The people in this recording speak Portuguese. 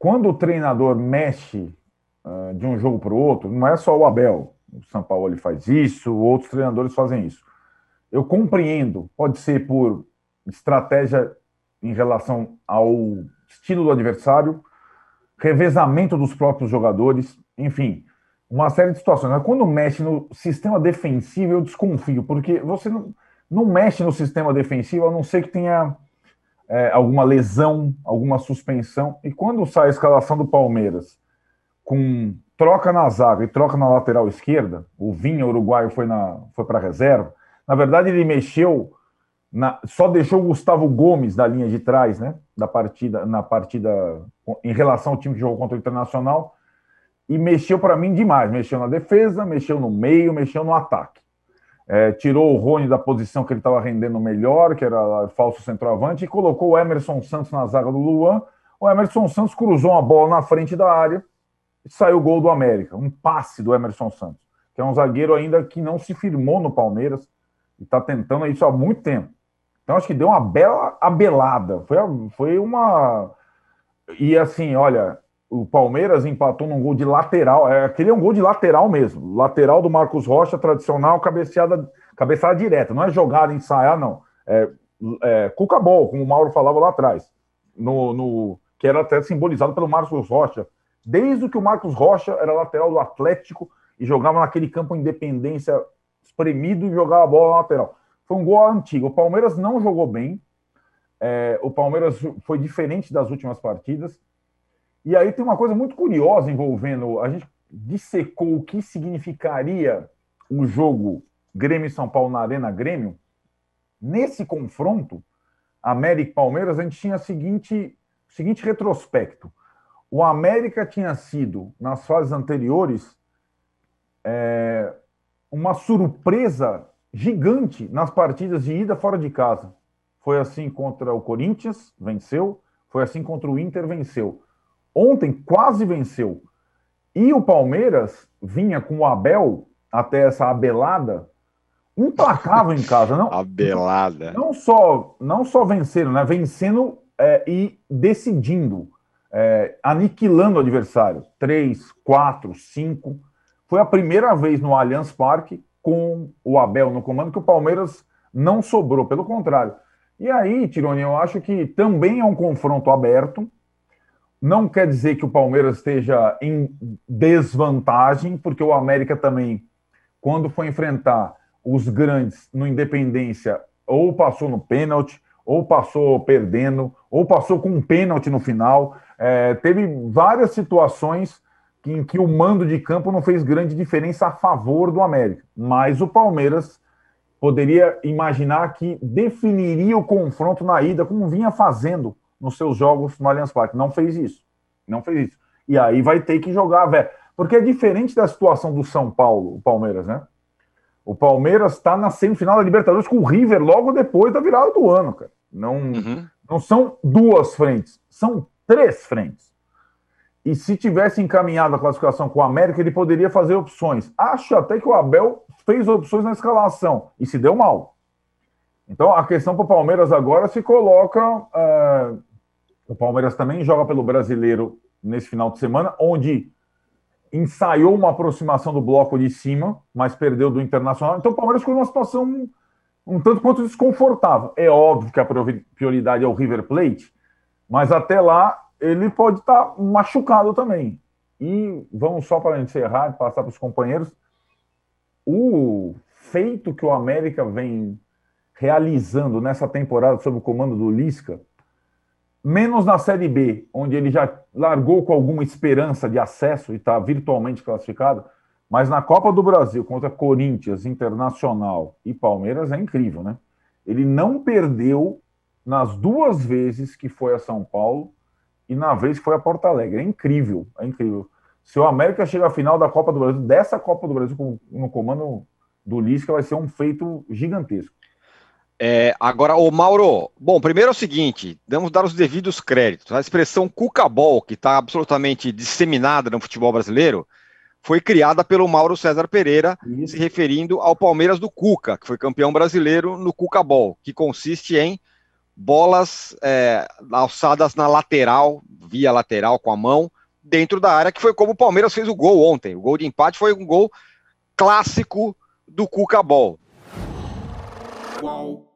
quando o treinador mexe uh, de um jogo para o outro, não é só o Abel. O São Paulo faz isso, outros treinadores fazem isso. Eu compreendo, pode ser por estratégia em relação ao estilo do adversário, revezamento dos próprios jogadores, enfim, uma série de situações. Mas quando mexe no sistema defensivo, eu desconfio, porque você não, não mexe no sistema defensivo, a não ser que tenha é, alguma lesão, alguma suspensão. E quando sai a escalação do Palmeiras com troca na zaga e troca na lateral esquerda, o Vinha uruguaio foi, na, foi para reserva. Na verdade, ele mexeu, na, só deixou o Gustavo Gomes na linha de trás, né? Da partida, na partida em relação ao time que jogou contra o Internacional. E mexeu para mim demais. Mexeu na defesa, mexeu no meio, mexeu no ataque é, tirou o Rony da posição que ele estava rendendo melhor, que era falso centroavante, e colocou o Emerson Santos na zaga do Luan. O Emerson Santos cruzou uma bola na frente da área e saiu o gol do América. Um passe do Emerson Santos, que é um zagueiro ainda que não se firmou no Palmeiras e está tentando isso há muito tempo. Então acho que deu uma bela abelada. Foi, foi uma. E assim, olha, o Palmeiras empatou num gol de lateral. É, aquele é um gol de lateral mesmo. Lateral do Marcos Rocha, tradicional, cabeceada, cabeçada direta. Não é jogada, ensaiar, não. É, é cuca bol como o Mauro falava lá atrás. No, no, que era até simbolizado pelo Marcos Rocha. Desde que o Marcos Rocha era lateral do Atlético e jogava naquele campo Independência espremido e jogava a bola na lateral. Foi um gol antigo. O Palmeiras não jogou bem. É, o Palmeiras foi diferente das últimas partidas e aí tem uma coisa muito curiosa envolvendo. A gente dissecou o que significaria um jogo Grêmio e São Paulo na Arena Grêmio. Nesse confronto, América e Palmeiras, a gente tinha o seguinte, seguinte retrospecto. O América tinha sido, nas fases anteriores, é, uma surpresa gigante nas partidas de ida fora de casa. Foi assim contra o Corinthians, venceu. Foi assim contra o Inter, venceu. Ontem quase venceu. E o Palmeiras vinha com o Abel até essa abelada implacável em casa, não? Abelada. Não só, não só vencendo, né? Vencendo é, e decidindo, é, aniquilando o adversário. Três, quatro, cinco. Foi a primeira vez no Allianz Parque com o Abel no comando que o Palmeiras não sobrou, pelo contrário. E aí, Tironi, eu acho que também é um confronto aberto não quer dizer que o Palmeiras esteja em desvantagem, porque o América também, quando foi enfrentar os grandes no Independência, ou passou no pênalti, ou passou perdendo, ou passou com um pênalti no final. É, teve várias situações em que o mando de campo não fez grande diferença a favor do América. Mas o Palmeiras poderia imaginar que definiria o confronto na ida, como vinha fazendo nos seus jogos no Allianz Parque. Não fez isso. Não fez isso. E aí vai ter que jogar, velho. Porque é diferente da situação do São Paulo, o Palmeiras, né? O Palmeiras está na semifinal da Libertadores com o River logo depois da virada do ano, cara. Não, uhum. não são duas frentes, são três frentes. E se tivesse encaminhado a classificação com o América, ele poderia fazer opções. Acho até que o Abel fez opções na escalação e se deu mal. Então a questão para o Palmeiras agora se coloca uh, o Palmeiras também joga pelo brasileiro nesse final de semana, onde ensaiou uma aproximação do bloco de cima, mas perdeu do Internacional. Então o Palmeiras ficou numa situação um, tanto quanto desconfortável. É óbvio que a prioridade é o River Plate, mas até lá ele pode estar tá machucado também. E vamos só para encerrar e passar para os companheiros. O feito que o América vem realizando nessa temporada sob o comando do Lisca menos na Série B, onde ele já largou com alguma esperança de acesso e está virtualmente classificado, mas na Copa do Brasil contra Corinthians, Internacional e Palmeiras é incrível, né? Ele não perdeu nas duas vezes que foi a São Paulo e na vez que foi a Porto Alegre. É incrível, é incrível. Se o América chega à final da Copa do Brasil, dessa Copa do Brasil, no comando do Lisca, vai ser um feito gigantesco. É, agora, o Mauro, bom, primeiro é o seguinte, vamos dar os devidos créditos. A expressão cucabol, que está absolutamente disseminada no futebol brasileiro, foi criada pelo Mauro César Pereira, Isso. se referindo ao Palmeiras do Cuca, que foi campeão brasileiro no cucabol, que consiste em bolas é, alçadas na lateral, via lateral com a mão, dentro da área, que foi como o Palmeiras fez o gol ontem. O gol de empate foi um gol clássico do cucabol. Wow.